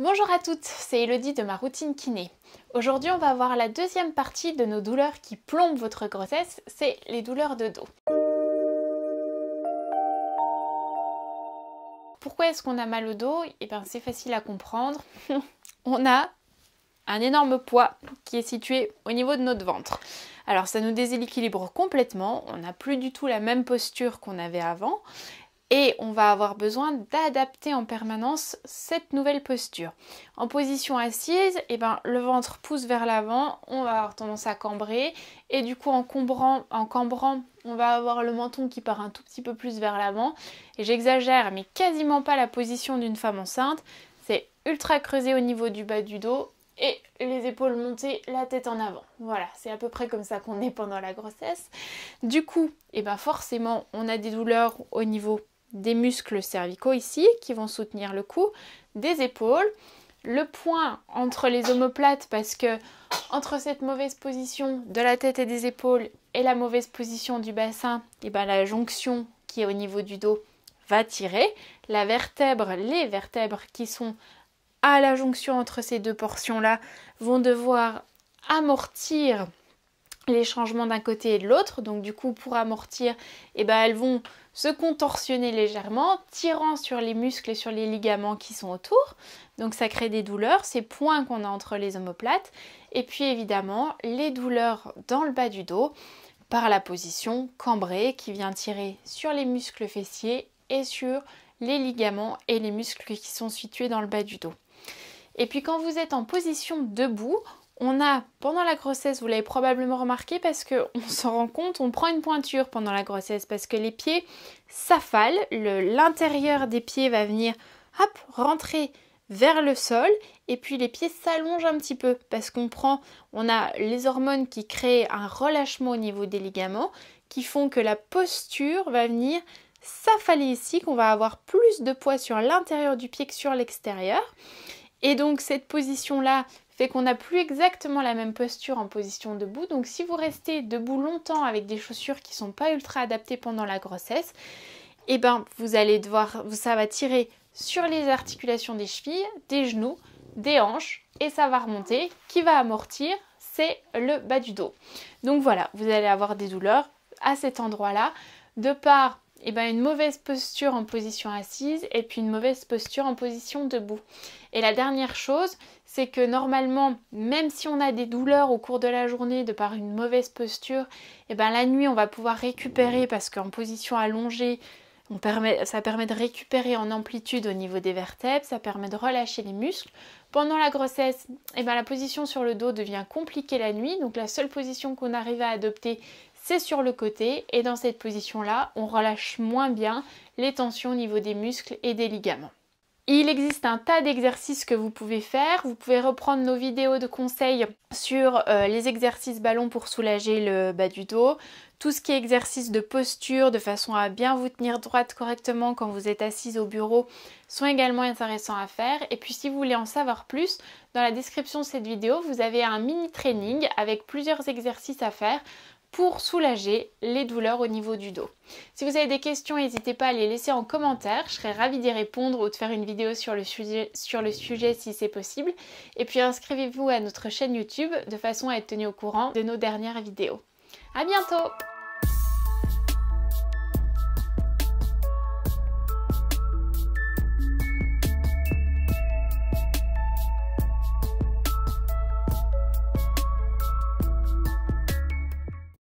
Bonjour à toutes, c'est Elodie de ma routine kiné. Aujourd'hui, on va voir la deuxième partie de nos douleurs qui plombent votre grossesse, c'est les douleurs de dos. Pourquoi est-ce qu'on a mal au dos Et eh bien, c'est facile à comprendre. on a un énorme poids qui est situé au niveau de notre ventre. Alors ça nous déséquilibre complètement, on n'a plus du tout la même posture qu'on avait avant et on va avoir besoin d'adapter en permanence cette nouvelle posture. En position assise, et eh ben, le ventre pousse vers l'avant, on va avoir tendance à cambrer. Et du coup, en, cambrant, on va avoir le menton qui part un tout petit peu plus vers l'avant. Et j'exagère, mais quasiment pas la position d'une femme enceinte. C'est ultra creusé au niveau du bas du dos et les épaules montées, la tête en avant. Voilà, c'est à peu près comme ça qu'on est pendant la grossesse. Du coup, et eh ben forcément, on a des douleurs au niveau des muscles cervicaux ici qui vont soutenir le cou, des épaules, le point entre les omoplates parce que entre cette mauvaise position de la tête et des épaules et la mauvaise position du bassin, et eh ben la jonction qui est au niveau du dos va tirer. La vertèbre, les vertèbres qui sont à la jonction entre ces deux portions-là vont devoir amortir les changements d'un côté et de l'autre. Donc du coup, pour amortir, et eh ben, elles vont se contorsionner légèrement, tirant sur les muscles et sur les ligaments qui sont autour. Donc ça crée des douleurs, ces points qu'on a entre les omoplates. Et puis évidemment, les douleurs dans le bas du dos par la position cambrée qui vient tirer sur les muscles fessiers et sur les ligaments et les muscles qui sont situés dans le bas du dos. Et puis quand vous êtes en position debout, on a, pendant la grossesse, vous l'avez probablement remarqué parce qu'on s'en rend compte, on prend une pointure pendant la grossesse parce que les pieds s'affalent, l'intérieur des pieds va venir hop, rentrer vers le sol et puis les pieds s'allongent un petit peu parce qu'on prend, on a les hormones qui créent un relâchement au niveau des ligaments qui font que la posture va venir s'affaler ici, qu'on va avoir plus de poids sur l'intérieur du pied que sur l'extérieur. Et donc cette position-là fait qu'on n'a plus exactement la même posture en position debout. Donc si vous restez debout longtemps avec des chaussures qui ne sont pas ultra adaptées pendant la grossesse, eh ben vous allez devoir, ça va tirer sur les articulations des chevilles, des genoux, des hanches et ça va remonter. Qui va amortir C'est le bas du dos. Donc voilà, vous allez avoir des douleurs à cet endroit-là de par et eh ben, une mauvaise posture en position assise et puis une mauvaise posture en position debout. Et la dernière chose, c'est que normalement, même si on a des douleurs au cours de la journée de par une mauvaise posture, et eh ben, la nuit on va pouvoir récupérer parce qu'en position allongée, ça permet de récupérer en amplitude au niveau des vertèbres, ça permet de relâcher les muscles. Pendant la grossesse, eh ben, la position sur le dos devient compliquée la nuit, donc la seule position qu'on arrive à adopter, c'est sur le côté. Et dans cette position-là, on relâche moins bien les tensions au niveau des muscles et des ligaments. Il existe un tas d'exercices que vous pouvez faire. Vous pouvez reprendre nos vidéos de conseils sur euh, les exercices ballon pour soulager le bas du dos, tout ce qui est exercice de posture de façon à bien vous tenir droite correctement quand vous êtes assise au bureau sont également intéressants à faire. Et puis si vous voulez en savoir plus, dans la description de cette vidéo, vous avez un mini training avec plusieurs exercices à faire pour soulager les douleurs au niveau du dos. Si vous avez des questions, n'hésitez pas à les laisser en commentaire, je serais ravie d'y répondre ou de faire une vidéo sur le sujet, sur le sujet si c'est possible. Et puis inscrivez-vous à notre chaîne YouTube de façon à être tenu au courant de nos dernières vidéos. A bientôt